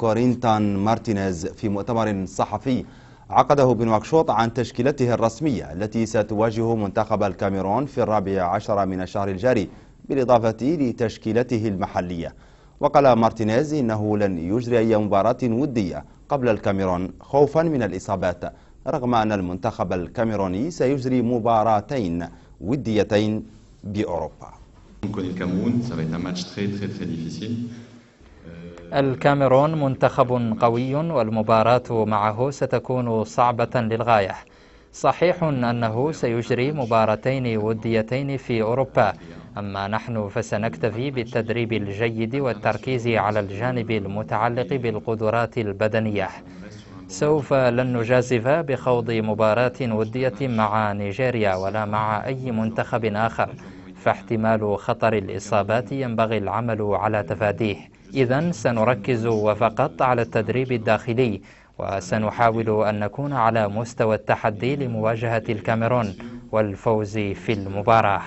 كورينتان مارتينيز في مؤتمر صحفي عقده بنواكشوط عن تشكيلته الرسمية التي ستواجه منتخب الكاميرون في الرابع عشر من الشهر الجاري بالإضافة لتشكيلته المحلية وقال مارتينيز إنه لن يجري أي مباراة ودية قبل الكاميرون خوفا من الإصابات رغم أن المنتخب الكاميروني سيجري مباراتين وديتين بأوروبا. On le Cameroun, ça va être un match très très très difficile. الكاميرون منتخب قوي والمباراة معه ستكون صعبة للغاية صحيح أنه سيجري مباراتين وديتين في أوروبا أما نحن فسنكتفي بالتدريب الجيد والتركيز على الجانب المتعلق بالقدرات البدنية سوف لن نجازف بخوض مباراة ودية مع نيجيريا ولا مع أي منتخب آخر فاحتمال خطر الإصابات ينبغي العمل على تفاديه إذا سنركز وفقط على التدريب الداخلي وسنحاول أن نكون على مستوى التحدي لمواجهة الكاميرون والفوز في المباراة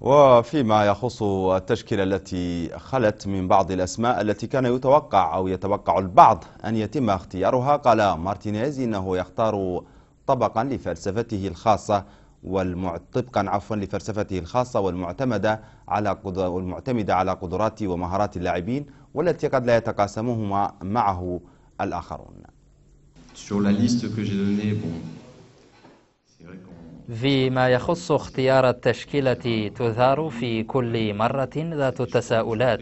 وفيما يخص التشكيلة التي خلت من بعض الأسماء التي كان يتوقع أو يتوقع البعض أن يتم اختيارها قال مارتينيز إنه يختار طبقا لفلسفته الخاصة والمع... طبقا عفوا لفلسفته الخاصة والمعتمدة على قدر... والمعتمدة على قدرات ومهارات اللاعبين والتي قد لا يتقاسمهما معه الآخرون. فيما يخص اختيار التشكيلة تثار في كل مرة ذات التساؤلات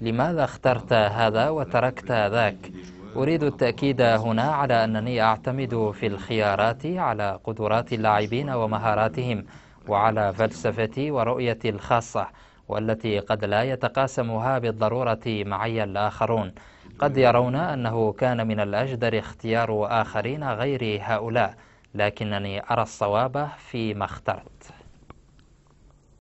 لماذا اخترت هذا وتركت ذاك أريد التأكيد هنا على أنني أعتمد في الخيارات على قدرات اللاعبين ومهاراتهم وعلى فلسفتي ورؤيتي الخاصة والتي قد لا يتقاسمها بالضرورة معي الآخرون قد يرون أنه كان من الأجدر اختيار آخرين غير هؤلاء لكنني أرى الصواب فيما اخترت